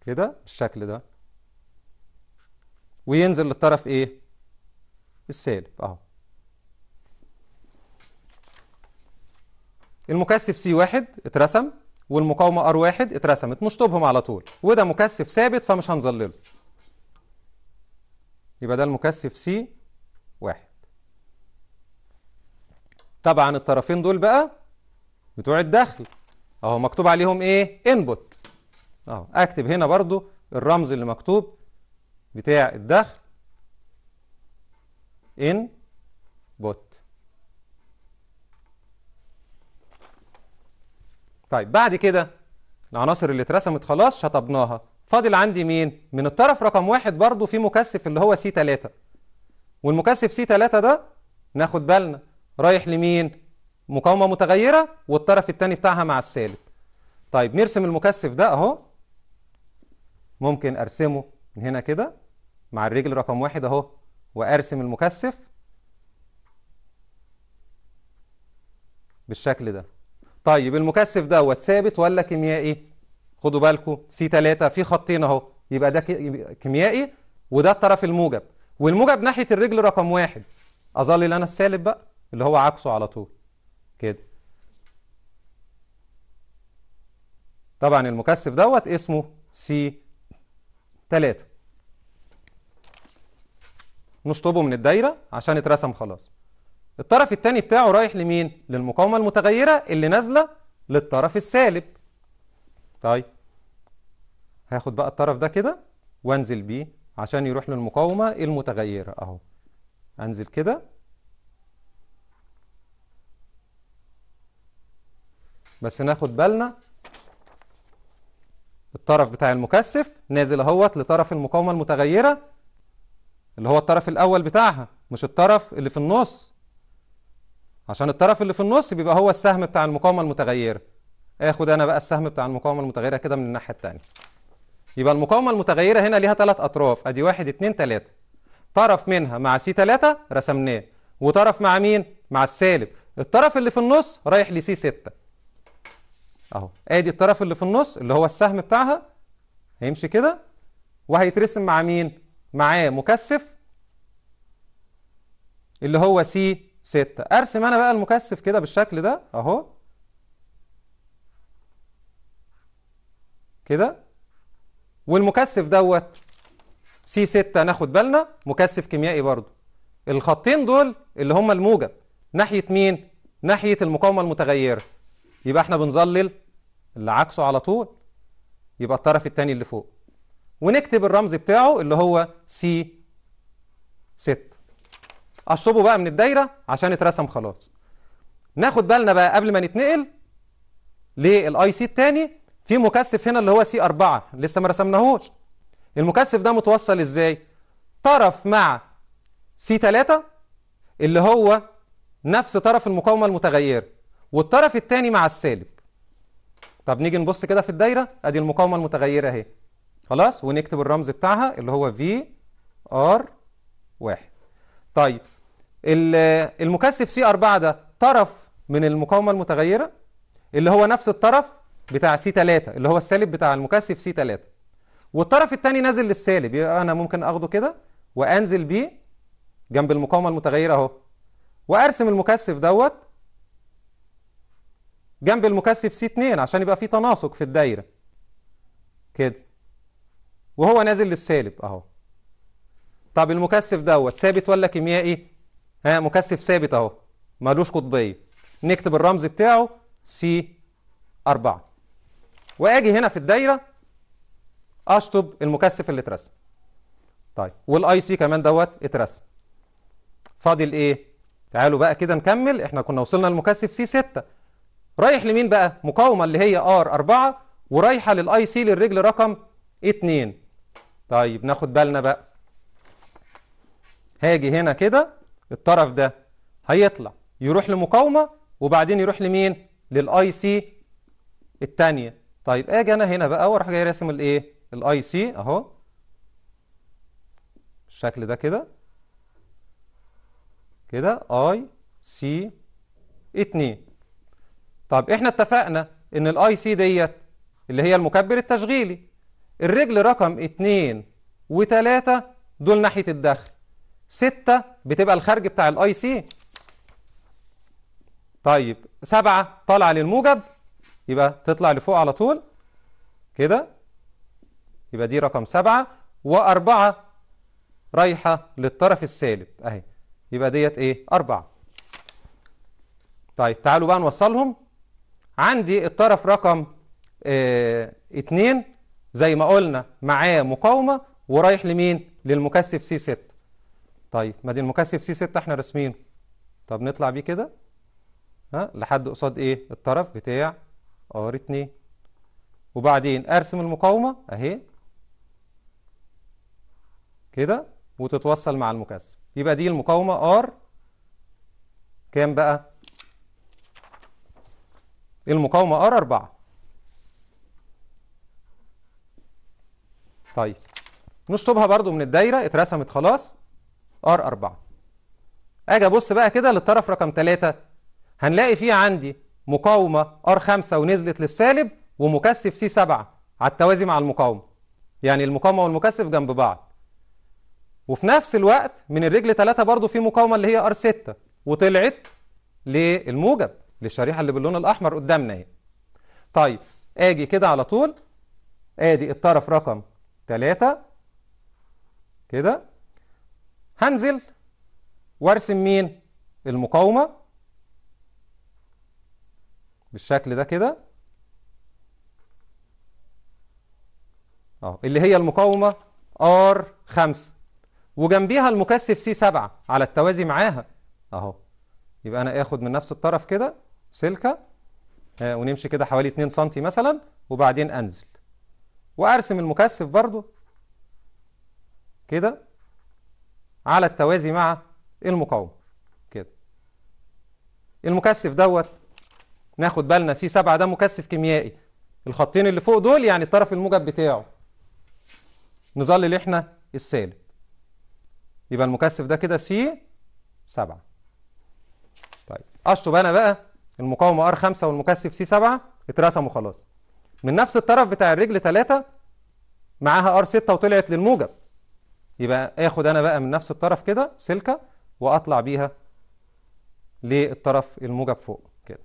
Speaker 1: كده بالشكل ده وينزل للطرف ايه السالب اهو المكثف سي واحد اترسم والمقاومة ار واحد اترسمت نشطبهم على طول وده مكثف ثابت فمش هنظلله يبقى ده المكثف سي واحد طبعا الطرفين دول بقى بتوع الدخل اهو مكتوب عليهم ايه انبوت اه اكتب هنا برضو الرمز اللي مكتوب بتاع الدخل ان بوت طيب بعد كده العناصر اللي اترسمت خلاص شطبناها فاضل عندي مين من الطرف رقم واحد برضو في مكثف اللي هو سي 3 والمكثف سي 3 ده ناخد بالنا رايح لمين مقاومة متغيرة والطرف الثاني بتاعها مع السالب طيب نرسم المكثف ده اهو ممكن ارسمه من هنا كده مع الرجل رقم واحد اهو وارسم المكثف بالشكل ده طيب المكثف دوت ثابت ولا كيميائي خدوا بالكم سي 3 في خطين اهو يبقى ده كيميائي وده الطرف الموجب والموجب ناحيه الرجل رقم واحد اظلل انا السالب بقى اللي هو عكسه على طول كده طبعا المكثف دوت اسمه سي 3 نشطبه من الدايرة عشان اترسم خلاص الطرف الثاني بتاعه رايح لمين للمقاومة المتغيرة اللي نازلة للطرف السالب طيب هاخد بقى الطرف ده كده وانزل بيه عشان يروح للمقاومة المتغيرة اهو انزل كده بس ناخد بالنا الطرف بتاع المكثف نازل اهوت لطرف المقاومة المتغيرة اللي هو الطرف الأول بتاعها مش الطرف اللي في النص عشان الطرف اللي في النص بيبقى هو السهم بتاع المقاومة المتغيرة اخد انا بقى السهم بتاع المقاومة المتغيرة كده من الناحية التانية يبقى المقاومة المتغيرة هنا ليها ثلاث أطراف ادي واحد اتنين تلاتة طرف منها مع سي تلاتة رسمناه وطرف مع مين؟ مع السالب الطرف اللي في النص رايح لسي ستة اهو ادي الطرف اللي في النص اللي هو السهم بتاعها هيمشي كده وهيترسم مع مين معاه مكثف اللي هو سي 6 ارسم انا بقى المكثف كده بالشكل ده اهو كده والمكثف دوت سي 6 ناخد بالنا مكثف كيميائي برضو الخطين دول اللي هم الموجب ناحيه مين ناحيه المقاومه المتغيره يبقى احنا بنظلل اللي عكسه على طول يبقى الطرف الثاني اللي فوق ونكتب الرمز بتاعه اللي هو سي 6 اشطبه بقى من الدايره عشان اترسم خلاص ناخد بالنا بقى قبل ما نتنقل للاي سي الثاني في مكثف هنا اللي هو سي 4 لسه ما رسمناهوش المكثف ده متوصل ازاي طرف مع سي 3 اللي هو نفس طرف المقاومه المتغيره والطرف الثاني مع السالب طب نيجي نبص كده في الدايره ادي المقاومه المتغيره اهي خلاص ونكتب الرمز بتاعها اللي هو في ار واحد طيب المكثف سي 4 ده طرف من المقاومه المتغيره اللي هو نفس الطرف بتاع سي 3 اللي هو السالب بتاع المكثف سي 3 والطرف الثاني نازل للسالب يبقى انا ممكن اخده كده وانزل بيه جنب المقاومه المتغيره اهو وارسم المكثف دوت جنب المكثف سي 2 عشان يبقى في تناسق في الدايرة كده وهو نازل للسالب اهو طب المكثف دوت ثابت ولا كيميائي ها مكثف ثابت اهو مالوش قطبية نكتب الرمز بتاعه سي 4 واجي هنا في الدايرة اشطب المكثف اللي اترسم طيب والاي سي كمان دوت اترسم فاضل ايه تعالوا بقى كده نكمل احنا كنا وصلنا للمكثف سي 6 رايح لمين بقى مقاومة اللي هي ار 4 ورايحة للاي سي للرجل رقم 2 طيب ناخد بالنا بقى هاجي هنا كده الطرف ده هيطلع يروح لمقاومة وبعدين يروح لمين للاي سي الثانيه طيب اجي انا هنا بقى واروح جاي راسم الايه الاي سي اهو بالشكل ده كده كده اي سي 2 طب احنا اتفقنا ان الاي سي ديت اللي هي المكبر التشغيلي الرجل رقم 2 و3 دول ناحية الدخل 6 بتبقى الخارج بتاع الاي سي طيب 7 طالعة للموجب يبقى تطلع لفوق على طول كده يبقى دي رقم 7 و4 رايحة للطرف السالب اهي يبقى ديت ايه 4 طيب تعالوا بقى نوصلهم عندي الطرف رقم آه، اتنين زي ما قلنا معاه مقاومة ورايح لمين؟ للمكثف سي 6 طيب ما دي المكثف سي 6 احنا راسمينه طب نطلع بيه كده ها لحد قصاد ايه؟ الطرف بتاع ار 2 وبعدين ارسم المقاومة اهي كده وتتوصل مع المكثف يبقى دي المقاومة ار كام بقى؟ المقاومة ار 4 طيب نشطبها برضو من الدايرة اترسمت خلاص ار 4 اجي ابص بقى كده للطرف رقم 3 هنلاقي فيه عندي مقاومة ار 5 ونزلت للسالب ومكثف سي 7 على التوازي مع المقاومة يعني المقاومة والمكثف جنب بعض وفي نفس الوقت من الرجل 3 برضو في مقاومة اللي هي ار 6 وطلعت للموجب للشريحة اللي باللون الأحمر قدامنا اهي طيب أجي كده على طول أدي الطرف رقم 3 كده هنزل وارسم مين المقاومة بالشكل ده كده اه اللي هي المقاومه ار R5 وجنبيها المكثف سي 7 على التوازي معاها اهو يبقى انا اخد من نفس الطرف كده سلكة آه، ونمشي كده حوالي 2 سم مثلا وبعدين أنزل وأرسم المكثف برضو كده على التوازي مع المقاومة كده المكثف دوت ناخد بالنا سي 7 ده مكثف كيميائي الخطين اللي فوق دول يعني الطرف الموجب بتاعه نظلل احنا السالب يبقى المكثف ده كده سي 7 طيب اشطب انا بقى المقاومه ار 5 والمكثف سي 7 اترسموا خلاص من نفس الطرف بتاع الرجل 3 معاها ار 6 وطلعت للموجب يبقى اخد انا بقى من نفس الطرف كده سلكه واطلع بيها للطرف الموجب فوق كده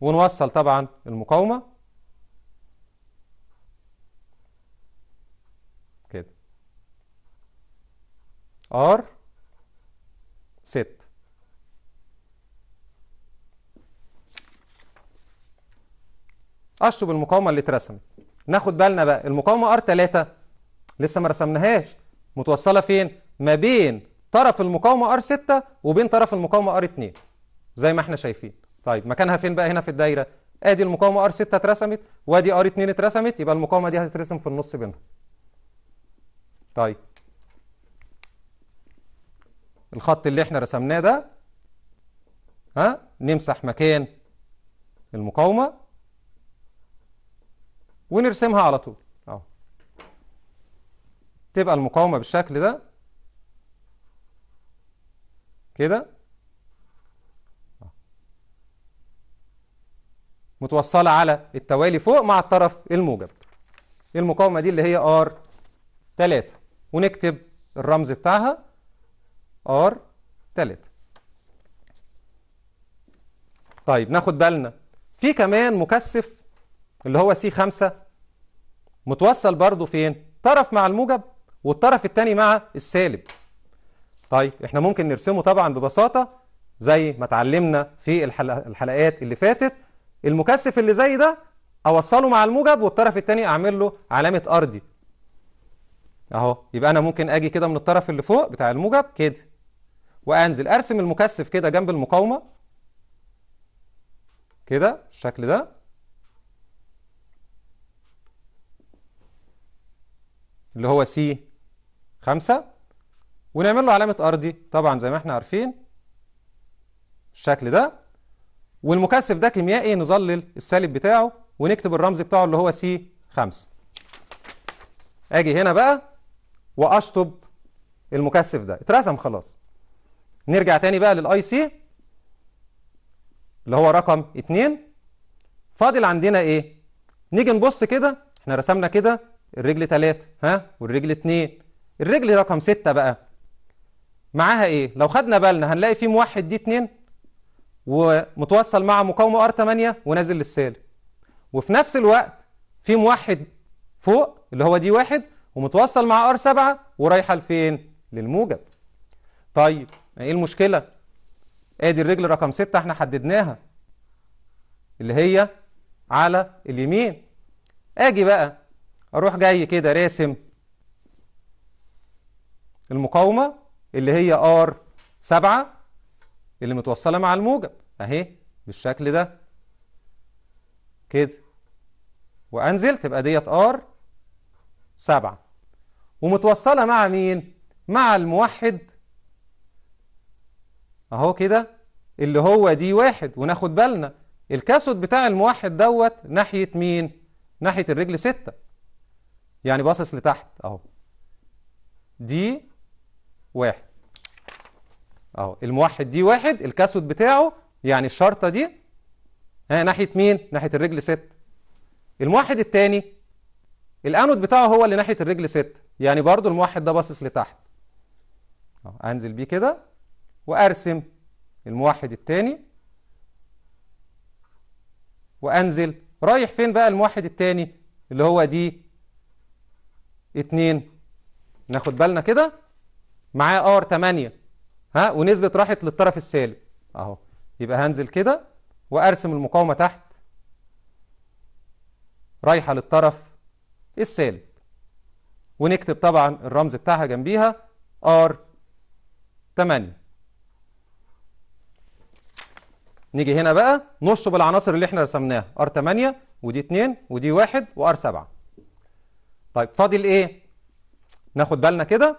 Speaker 1: ونوصل طبعا المقاومه كده ار ست اشطب المقاومه اللي اترسمت ناخد بالنا بقى المقاومه ار 3 لسه ما رسمناهاش متوصله فين ما بين طرف المقاومه ار 6 وبين طرف المقاومه ار 2 زي ما احنا شايفين طيب مكانها فين بقى هنا في الدايره ادي المقاومه ار 6 اترسمت وادي ار 2 اترسمت يبقى المقاومه دي هتترسم في النص بينهم طيب الخط اللي احنا رسمناه ده ها نمسح مكان المقاومة ونرسمها على طول اهو تبقى المقاومة بالشكل ده كده متوصلة على التوالي فوق مع الطرف الموجب المقاومة دي اللي هي R 3 ونكتب الرمز بتاعها ار تالت طيب ناخد بالنا في كمان مكثف اللي هو سي 5 متوصل برضه فين طرف مع الموجب والطرف الثاني مع السالب طيب احنا ممكن نرسمه طبعا ببساطه زي ما اتعلمنا في الحلقات اللي فاتت المكثف اللي زي ده اوصله مع الموجب والطرف الثاني اعمل له علامه ارضي اهو يبقى انا ممكن اجي كده من الطرف اللي فوق بتاع الموجب كده وانزل ارسم المكثف كده جنب المقاومه كده الشكل ده اللي هو سي خمسة ونعمل له علامة أرضي طبعا زي ما احنا عارفين الشكل ده والمكثف ده كيميائي نظلل السالب بتاعه ونكتب الرمز بتاعه اللي هو سي خمسة أجي هنا بقى وأشطب المكثف ده اترسم خلاص نرجع تاني بقى للاي سي اللي هو رقم 2 فاضل عندنا ايه نيجي نبص كده احنا رسمنا كده الرجل 3 ها والرجل 2 الرجل رقم 6 بقى معاها ايه لو خدنا بالنا هنلاقي في موحد دي 2 ومتوصل مع مقاومه ار 8 ونازل للسالب وفي نفس الوقت في موحد فوق اللي هو دي واحد ومتوصل مع ار 7 ورايحه لفين للموجب طيب ايه المشكلة ادي الرجل رقم ستة احنا حددناها اللي هي على اليمين اجي بقى اروح جاي كده راسم المقاومة اللي هي ار 7 اللي متوصلة مع الموجب اهي بالشكل ده كده وانزل تبقى ديت ار 7 ومتوصلة مع مين؟ مع الموحد اهو كده اللي هو دي واحد وناخد بالنا الكاسود بتاع الموحد دوت ناحية مين ناحية الرجل ستة يعني باصص لتحت اهو دي واحد اهو الموحد دي واحد الكاسود بتاعه يعني الشرطة دي ها ناحية مين ناحية الرجل ستة الموحد التاني الانود بتاعه هو اللي ناحية الرجل ستة يعني برضو الموحد ده باصص لتحت أهو. انزل بيه كده وأرسم الموحد التاني وأنزل رايح فين بقى الموحد التاني اللي هو دي اتنين ناخد بالنا كده معاه ار 8 ها ونزلت راحت للطرف السالب اهو يبقى هنزل كده وارسم المقاومه تحت رايحه للطرف السالب ونكتب طبعا الرمز بتاعها جنبيها ار 8 نيجي هنا بقى نشطب العناصر اللي احنا رسمناها ار 8 ودي 2 ودي 1 وار 7 طيب فاضل ايه ناخد بالنا كده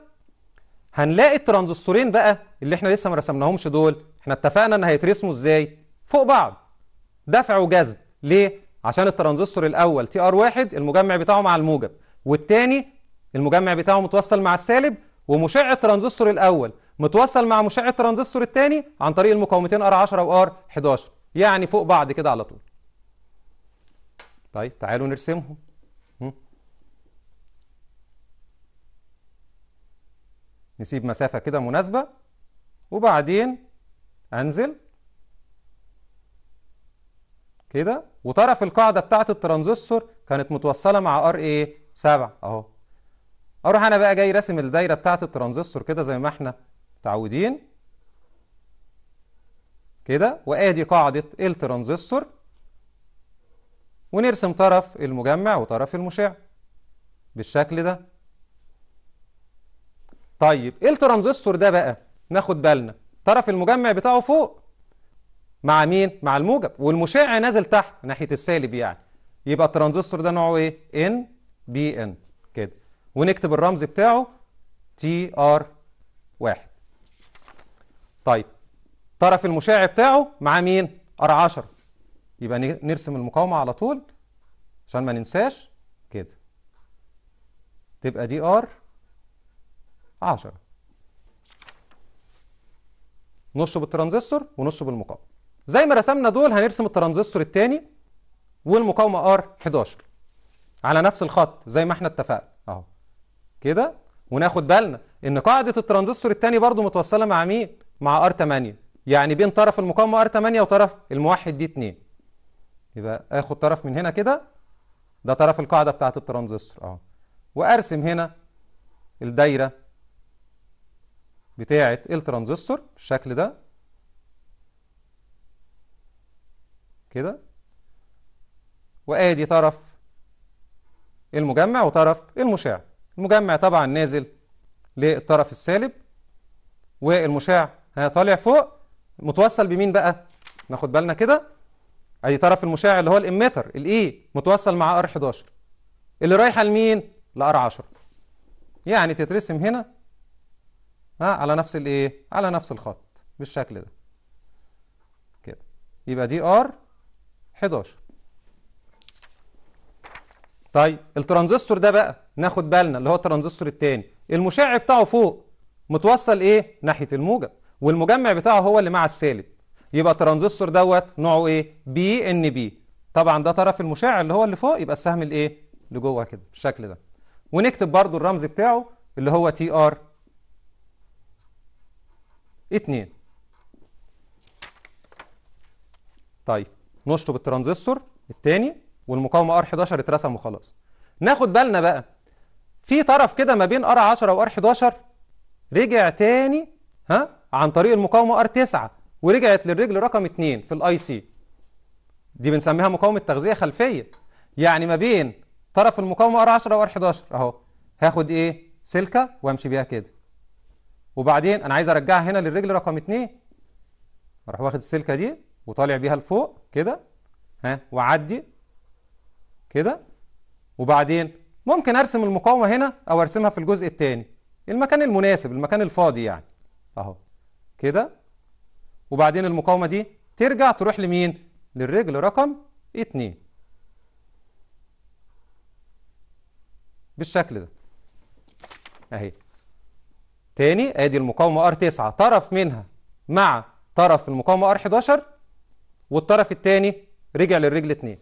Speaker 1: هنلاقي الترانزستورين بقى اللي احنا لسه ما رسمناهمش دول احنا اتفقنا ان هيترسموا ازاي فوق بعض دفع وجذب ليه عشان الترانزستور الاول تي ار واحد المجمع بتاعه مع الموجب والتاني المجمع بتاعه متوصل مع السالب ومشع الترانزستور الاول متوصل مع مشع الترانزستور الثاني عن طريق المقاومتين R10 و R11 يعني فوق بعض كده على طول طيب تعالوا نرسمهم نسيب مسافة كده مناسبة وبعدين أنزل كده وطرف القاعدة بتاعت الترانزستور كانت متوصلة مع ار ايه 7 أهو أروح أنا بقى جاي راسم الدايرة بتاعت الترانزستور كده زي ما احنا متعودين كده وادي قاعدة الترانزستور ونرسم طرف المجمع وطرف المشع بالشكل ده طيب الترانزستور ده بقى ناخد بالنا طرف المجمع بتاعه فوق مع مين مع الموجب والمشع نازل تحت ناحية السالب يعني يبقى الترانزستور ده نوعه ايه ان بي ان كده ونكتب الرمز بتاعه تي ار واحد طيب طرف المشع بتاعه مع مين ار 10 يبقى نرسم المقاومه على طول عشان ما ننساش كده تبقى دي ار 10 نشب الترانزستور ونشب المقاومه زي ما رسمنا دول هنرسم الترانزستور الثاني والمقاومه ار 11 على نفس الخط زي ما احنا اتفقنا اهو كده وناخد بالنا ان قاعده الترانزستور الثاني برضو متوصله مع مين مع R8 يعني بين طرف المقاومة R8 وطرف الموحد دي 2 يبقى آخد طرف من هنا كده ده طرف القاعدة بتاعة الترانزستور أهو وأرسم هنا الدايرة بتاعة الترانزستور بالشكل ده كده وآدي طرف المجمع وطرف المشع المجمع طبعا نازل للطرف السالب والمشع ها طالع فوق متوصل بمين بقى ناخد بالنا كده ادي طرف المشع اللي هو الاميتر الاي e متوصل مع ار 11 اللي رايحه لمين لار 10 يعني تترسم هنا ها على نفس الايه e، على نفس الخط بالشكل ده كده يبقى دي ار 11 طيب الترانزستور ده بقى ناخد بالنا اللي هو الترانزستور الثاني المشع بتاعه فوق متوصل ايه ناحيه الموجب والمجمع بتاعه هو اللي مع السالب يبقى الترانزستور دوت نوعه ايه بي ان بي طبعا ده طرف المشع اللي هو اللي فوق يبقى السهم الايه لجوه كده بالشكل ده ونكتب برضو الرمز بتاعه اللي هو تي ار 2 طيب نشطب الترانزستور الثاني والمقاومه ار 11 اترسم وخلاص ناخد بالنا بقى في طرف كده ما بين ار 10 وار 11 رجع تاني ها عن طريق المقاومة R9 ورجعت للرجل رقم 2 في الاي سي دي بنسميها مقاومة تغذية خلفية يعني ما بين طرف المقاومة R10 و R11 اهو هاخد ايه سلكة وامشي بيها كده وبعدين انا عايز ارجعها هنا للرجل رقم 2 اروح واخد السلكة دي وطالع بيها لفوق كده ها وعدي كده وبعدين ممكن ارسم المقاومة هنا او ارسمها في الجزء الثاني المكان المناسب المكان الفاضي يعني اهو كده وبعدين المقاومة دي ترجع تروح لمين للرجل رقم اتنين بالشكل ده اهي تاني ادي المقاومة ار تسعة طرف منها مع طرف المقاومة ار 11 والطرف التاني رجع للرجل اتنين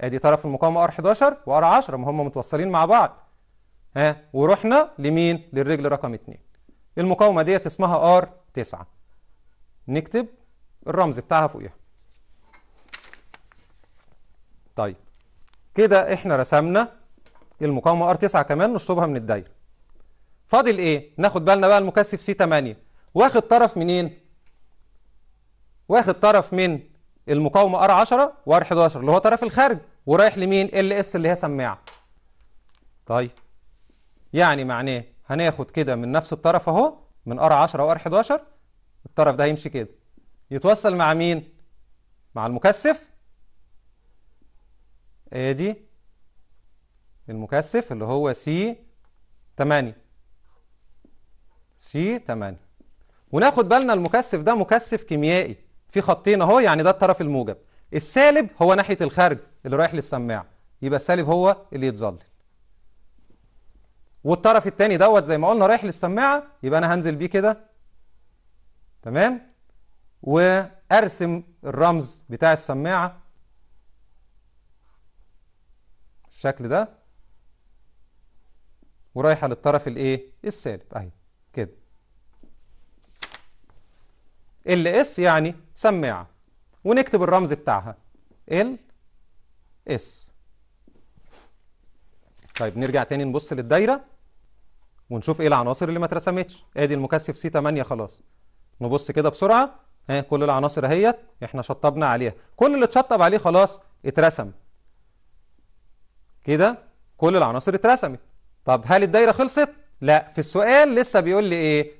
Speaker 1: ادي طرف المقاومة ار 11 وار 10 ما هم متوصلين مع بعض ها ورحنا لمين للرجل رقم اتنين المقاومة ديت اسمها ار تسعة نكتب الرمز بتاعها فوقيها طيب كده احنا رسمنا المقاومة R9 كمان نشطبها من الدايرة فاضل ايه ناخد بالنا بقى المكثف C8 واخد طرف منين واخد طرف من المقاومة 10 r وR11 اللي هو طرف الخارج ورايح لمين LS اللي هي سماعة طيب يعني معناه هناخد كده من نفس الطرف اهو من ار 10 وار 11 الطرف ده هيمشي كده يتوصل مع مين مع المكثف ادي آه، المكثف اللي هو سي 8 سي 8 وناخد بالنا المكثف ده مكثف كيميائي في خطين اهو يعني ده الطرف الموجب السالب هو ناحيه الخارج اللي رايح للسماعه يبقى السالب هو اللي يتظلل والطرف الثاني دوت زي ما قلنا رايح للسماعه يبقى انا هنزل بيه كده تمام وارسم الرمز بتاع السماعه الشكل ده ورايحه للطرف الايه السالب اهي كده ال اس يعني سماعه ونكتب الرمز بتاعها ال اس طيب نرجع تاني نبص للدايره ونشوف ايه العناصر اللي ما اترسمتش ادي المكثف سي 8 خلاص نبص كده بسرعه ها كل العناصر اهيت احنا شطبنا عليها كل اللي اتشطب عليه خلاص اترسم كده كل العناصر اترسمت طب هل الدايره خلصت لا في السؤال لسه بيقول لي ايه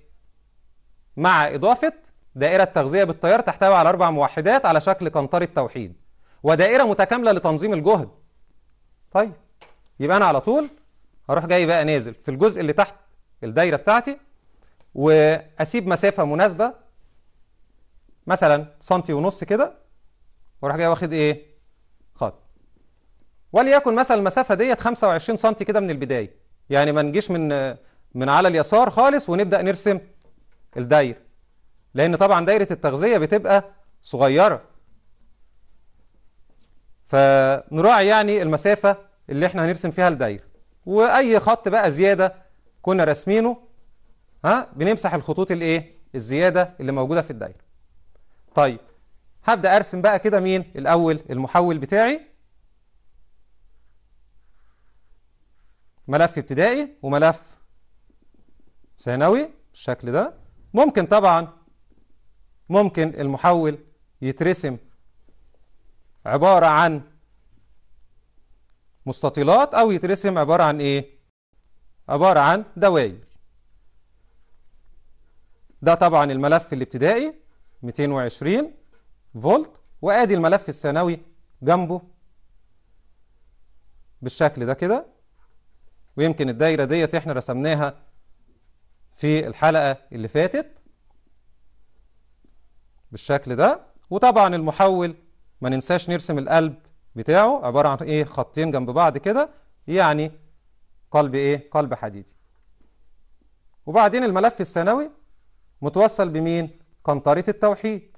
Speaker 1: مع اضافه دائره تغذيه بالتيار تحتوي على اربع موحدات على شكل قنطره توحيد ودائره متكامله لتنظيم الجهد طيب يبقى انا على طول اروح جاي بقى نازل في الجزء اللي تحت الدايره بتاعتي واسيب مسافه مناسبه مثلا سنتي ونص كده واروح جاي واخد ايه خط وليكن مثلا المسافه ديت 25 سنتي كده من البدايه يعني ما نجيش من من على اليسار خالص ونبدا نرسم الدايره لان طبعا دايره التغذيه بتبقى صغيره فنراعي يعني المسافه اللي احنا هنرسم فيها الدايره واي خط بقى زياده كنا راسمينه ها بنمسح الخطوط الايه الزياده اللي موجوده في الدايره طيب هبدا ارسم بقى كده مين الاول المحول بتاعي ملف ابتدائي وملف ثانوي بالشكل ده ممكن طبعا ممكن المحول يترسم عبارة عن مستطيلات أو يترسم عبارة عن إيه؟ عبارة عن دوائر ده طبعا الملف الابتدائي 220 فولت وادي الملف الثانوي جنبه بالشكل ده كده ويمكن الدايره ديت احنا رسمناها في الحلقه اللي فاتت بالشكل ده وطبعا المحول ما ننساش نرسم القلب بتاعه عبارة عن ايه خطين جنب بعض كده يعني قلب ايه قلب حديدي وبعدين الملف الثانوي متوصل بمين قنطرة التوحيد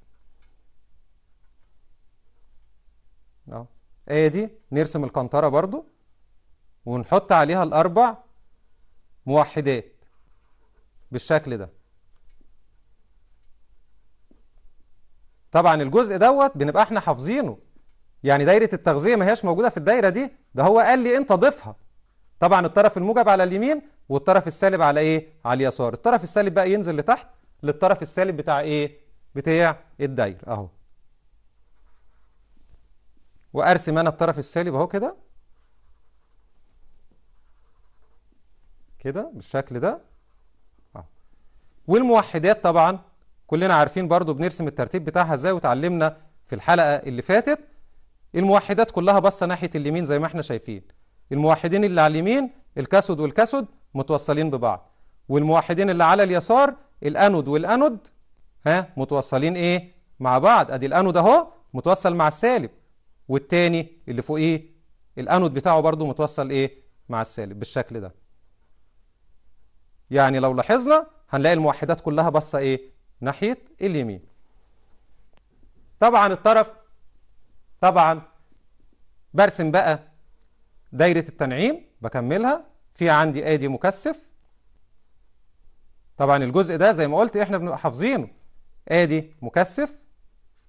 Speaker 1: اهو ادي آية نرسم القنطرة برضو ونحط عليها الاربع موحدات بالشكل ده طبعا الجزء دوت بنبقى احنا حافظينه يعني دايرة التغذية ما هياش موجودة في الدايرة دي ده هو قال لي انت ضيفها طبعا الطرف الموجب على اليمين والطرف السالب على ايه على اليسار الطرف السالب بقى ينزل لتحت للطرف السالب بتاع ايه بتاع الدايرة اهو وارسم انا الطرف السالب اهو كده كده بالشكل ده اهو والموحدات طبعا كلنا عارفين برضو بنرسم الترتيب بتاعها ازاي وتعلمنا في الحلقة اللي فاتت الموحدات كلها باصه ناحيه اليمين زي ما احنا شايفين الموحدين اللي على اليمين الكاسود والكاسود متوصلين ببعض والموحدين اللي على اليسار الانود والانود ها متوصلين ايه مع بعض ادي الانود اهو متوصل مع السالب والتاني اللي فوقيه الانود بتاعه برضو متوصل ايه مع السالب بالشكل ده يعني لو لاحظنا هنلاقي الموحدات كلها باصه ايه ناحيه اليمين طبعا الطرف طبعا برسم بقى دايرة التنعيم بكملها في عندي ادي مكثف طبعا الجزء ده زي ما قلت احنا بنبقى حافظينه ادي مكثف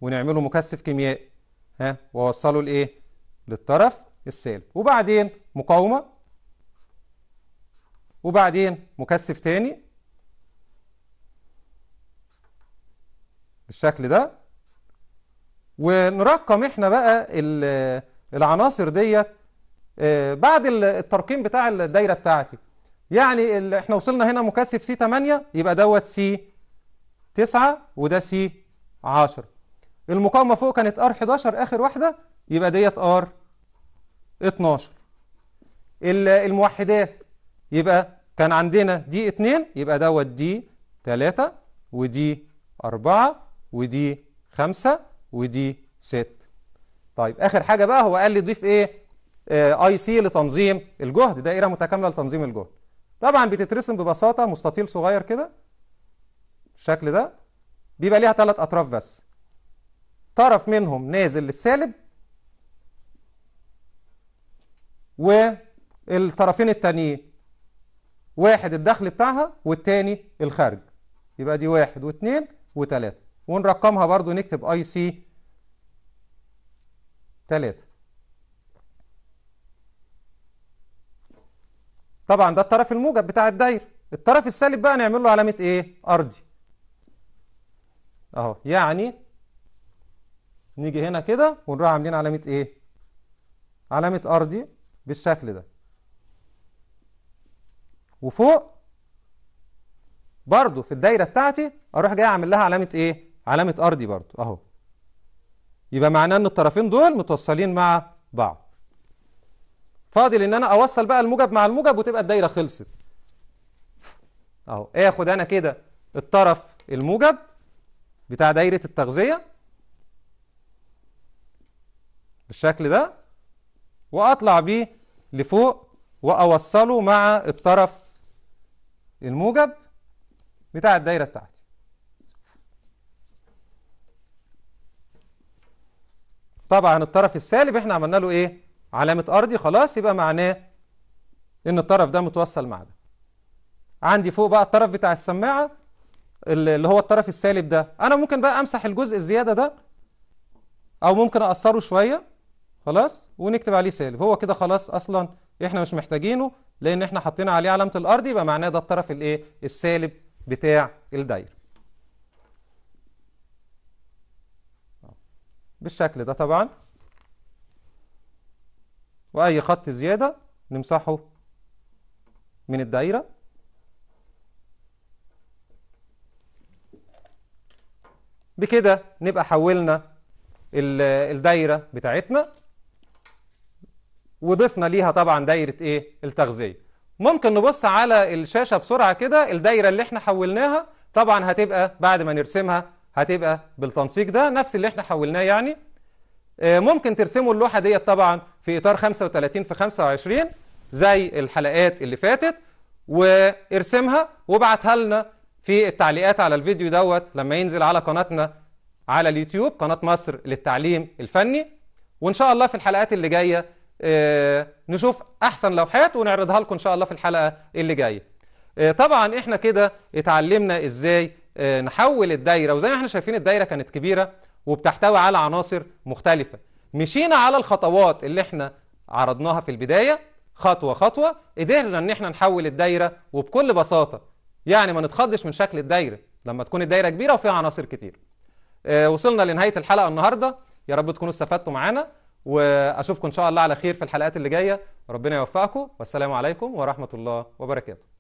Speaker 1: ونعمله مكثف كيميائي ها واوصله لايه للطرف السالب وبعدين مقاومة وبعدين مكثف تاني بالشكل ده ونرقم احنا بقى العناصر ديت آه، بعد الترقيم بتاع الدايره بتاعتي يعني احنا وصلنا هنا مكثف سي 8 يبقى دوت سي 9 وده سي 10 المقاومه فوق كانت ار 11 اخر واحده يبقى ديت ار 12 الموحدات يبقى كان عندنا دي 2 يبقى دوت دي 3 ودي 4 ودي 5 ودي ست طيب اخر حاجه بقى هو قال لي ضيف ايه اي آه، سي لتنظيم الجهد دائره متكامله لتنظيم الجهد طبعا بتترسم ببساطه مستطيل صغير كده الشكل ده بيبقى ليها ثلاث اطراف بس طرف منهم نازل للسالب والطرفين التانيين واحد الدخل بتاعها والتاني الخارج يبقى دي واحد واثنين وثلاثة ونرقمها برضو نكتب اي سي ثلاثة طبعا ده الطرف الموجب بتاع الدايره الطرف السالب بقى نعمل له علامه ايه ارضي اهو يعني نيجي هنا كده ونروح عاملين علامه ايه علامه ارضي بالشكل ده وفوق برضو في الدايره بتاعتي اروح جاي اعمل لها علامه ايه علامه ارضي برضو اهو يبقى معناه ان الطرفين دول متوصلين مع بعض فاضل ان انا اوصل بقى الموجب مع الموجب وتبقى الدايره خلصت اهو اخد انا كده الطرف الموجب بتاع دايره التغذيه بالشكل ده واطلع بيه لفوق واوصله مع الطرف الموجب بتاع الدايره بتاعتي طبعا الطرف السالب احنا عملنا له ايه علامة ارضي خلاص يبقى معناه ان الطرف ده متوصل مع ده عندي فوق بقى الطرف بتاع السماعة اللي هو الطرف السالب ده انا ممكن بقى امسح الجزء الزيادة ده او ممكن اقصره شوية خلاص ونكتب عليه سالب هو كده خلاص اصلا احنا مش محتاجينه لان احنا حطينا عليه علامة الأرضي يبقى معناه ده الطرف الايه السالب بتاع الدايرة بالشكل ده طبعا وأي خط زيادة نمسحه من الدائرة بكده نبقى حولنا الدايرة بتاعتنا وضفنا ليها طبعا دايرة ايه التغذية ممكن نبص على الشاشة بسرعة كده الدايرة اللي احنا حولناها طبعا هتبقى بعد ما نرسمها هتبقى بالتنسيق ده نفس اللي احنا حولناه يعني آه، ممكن ترسموا اللوحة ديت طبعا في إطار 35 في 25 زي الحلقات اللي فاتت وارسمها وابعتها لنا في التعليقات على الفيديو دوت لما ينزل على قناتنا على اليوتيوب قناة مصر للتعليم الفني وإن شاء الله في الحلقات اللي جاية آه، نشوف أحسن لوحات ونعرضها لكم إن شاء الله في الحلقة اللي جاية آه، طبعا إحنا كده اتعلمنا إزاي آه، نحول الدايره وزي ما احنا شايفين الدايره كانت كبيره وبتحتوي على عناصر مختلفه مشينا على الخطوات اللي احنا عرضناها في البدايه خطوه خطوه قدرنا ان احنا نحول الدايره وبكل بساطه يعني ما نتخضش من شكل الدايره لما تكون الدايره كبيره وفيها عناصر كتير آه، وصلنا لنهايه الحلقه النهارده يا رب تكونوا استفدتوا معانا واشوفكم ان شاء الله على خير في الحلقات اللي جايه ربنا يوفقكم والسلام عليكم ورحمه الله وبركاته